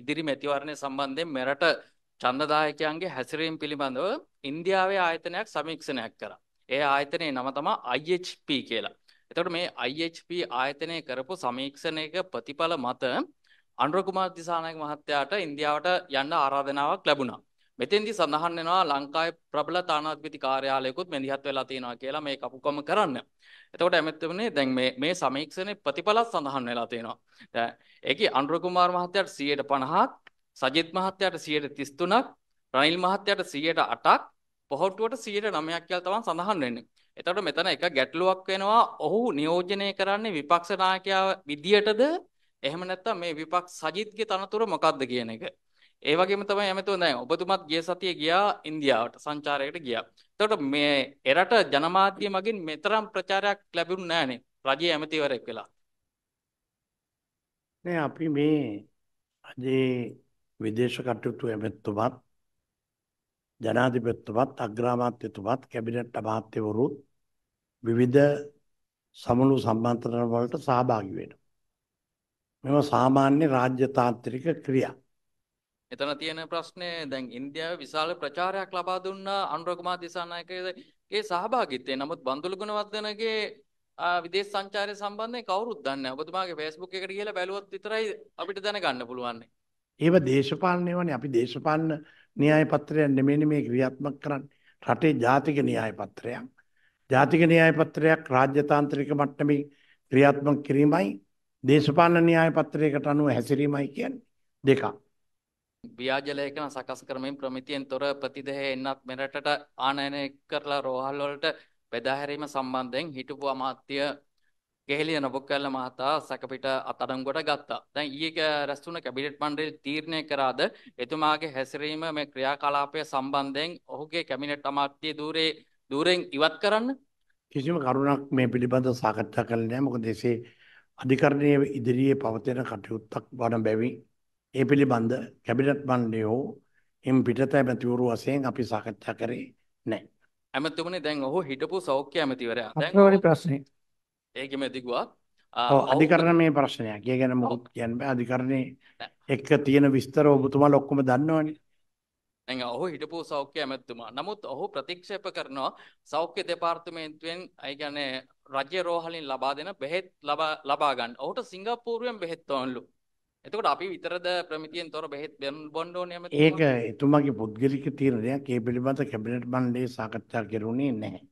ඉදිරි මැතිවරණය සම්බන්ධයෙන් මෙරට ඡන්දදායකයන්ගේ හැසිරීම පිළිබඳව ඉන්දියාවේ ආයතනයක් සමීක්ෂණයක් කරා. ඒ ආයතනයේ නම තමයි IHP කියලා. එතකොට මේ IHP ආයතනය කරපු සමීක්ෂණයක ප්‍රතිඵල මත අනුර කුමාර දිසානායක මහත්තයාට ඉන්දියාවට යන්න ආරාධනාවක් ලැබුණා. මෙතෙන්දි සඳහන් වෙනවා ලංකාවේ ප්‍රබල තානාධිපති කාර්යාලයකුත් මෙලිහත් වෙලා තියෙනවා කියලා මේ කපුකම කරන්න. එතකොට ඇමතුමනේ දැන් මේ මේ සමීක්ෂණේ ප්‍රතිඵලත් සඳහන් වෙලා තියෙනවා. දැන් ඒකේ අනුර කුමාර මහත්තයාට 150ක්, සජිත් මහත්තයාට 133ක්, රනිල් මහත්තයාට 108ක්, පොහොට්ටුවට 109ක් කියලා තමයි සඳහන් වෙන්නේ. එතකොට මෙතන එක ගැටලුවක් වෙනවා ඔහු නියෝජනය කරන්නේ විපක්ෂ නායකයා විදියටද එහෙම නැත්නම් මේ විපක්ෂ සජිත්ගේ තනතුර මොකක්ද කියන එක. ඒ වගේම තමයි ඇමතුම දැන් ඔබතුමත් ගිය සතියේ ගියා ඉන්දියාවට සංචාරයකට ගියා. එතකොට මේ එරට ජනමාධ්‍ය මගින් මෙතරම් ප්‍රචාරයක් ලැබුණ නෑනේ රජයේ ඇමතිවරයෙක් වෙලා. නෑ අපි මේ අදේ විදේශ කටයුතු ඇමැත්තුමත් ජනාධිපතිතුමත් අග්‍රාමාත්‍යතුමත් කැබිනට් අමාත්‍යවරුත් විවිධ සමුළු සම්බන්ධන වලට සහභාගී වෙනවා. මෙව සාමාන්‍ය රාජ්‍ය තාන්ත්‍රික ක්‍රියා. එතන තියෙන ප්‍රශ්නේ දැන් ඉන්දියාවේ විශාල ප්‍රචාරයක් ලබා දුන්නා අනුර කුමාර දිසානායකගේ සහභාගීත්වය. නමුත් බන්දුල ගුණවර්ධනගේ විදේශ සංචාරය සම්බන්ධයෙන් කවුරුත් දන්නේ නැහැ. ඔබතුමාගේ Facebook එකට ගිහලා බැලුවොත් විතරයි අපිට දැනගන්න පුළුවන්. ඒව දේශපාලනේ වනේ අපි දේශපාලන න්‍යාය පත්‍රයක් නෙමෙයි මේ ක්‍රියාත්මක කරන්නේ. රටේ ජාතික න්‍යාය පත්‍රයක්. ජාතික න්‍යාය පත්‍රයක් රාජ්‍යතාන්ත්‍රික මට්ටමේ ක්‍රියාත්මක කිරීමයි දේශපාලන න්‍යාය පත්‍රයකට අනුව හැසිරීමයි කියන්නේ දෙකක්. ව්‍යාජලය කරන සකස් කරමින් ප්‍රමිතියෙන් තොර ප්‍රතිදහය එන්නත් මෙරටට ආනයනය කරලා රෝහල් වලට බෙදා හැරීම සම්බන්ධයෙන් හිටපු අමාත්‍ය ගෙහෙලිය නබොක්කල්ල මහතා සැකපිට අත්අඩංගුවට ගත්තා. දැන් ඊයේ රැස්තුණ කැබිනට් මණ්ඩලය තීරණය කරාද එතුමාගේ හැසිරීම මේ ක්‍රියාකලාපය සම්බන්ධයෙන් ඔහුගේ කැබිනට් අමාත්‍ය ධූරේ ධූරෙන් ඉවත් කරන්න කිසිම කරුණක් මේ පිළිබඳව සාකච්ඡා කළේ නැහැ. මොකද එසේ අධිකරණයේ ඉදිරියේ පවතින කටයුත්තක් වන බැවින් ඒ පිළිබඳ කැබිනට් මණ්ඩලයෝ එම් පිටත ඇමතිවරු වශයෙන් අපි සාකච්ඡා කරේ නැහැ. ඇමතිතුමනි දැන් ඔහු හිටපු සෞඛ්‍ය ඇමතිවරයා. දැන් ඔය ප්‍රශ්නේ. ඒකෙම දිගුවක්. ඔව් අධිකරණ මේ ප්‍රශ්නයක්. ඒ ගැන මොකක් කියන්න බෑ. අධිකරණේ එක්ක තියෙන විස්තර ඔබතුමාලා ඔක්කොම දන්නවනේ. දැන් ඔහු හිටපු සෞඛ්‍ය ඇමතිතුමා. නමුත් ඔහු ප්‍රතික්ෂේප කරනවා සෞඛ්‍ය දෙපාර්තමේන්තුවෙන් ඒ කියන්නේ රජ්‍ය රෝහලින් ලබා දෙන බෙහෙත් ලබා ගන්න. ඔහුට සිංගප්පූරුවෙන් බෙහෙත් ඕනලු. එතකොට අපි විතරද ප්‍රමිතියෙන් තොර බෙහෙත් බොන්න ඕනේ මේක එතුමාගේ පුද්ගලික තීරණයක්. ඒ පිළිබඳ කැබිනට් මණ්ඩලයේ සාකච්ඡා කෙරුණේ නැහැ.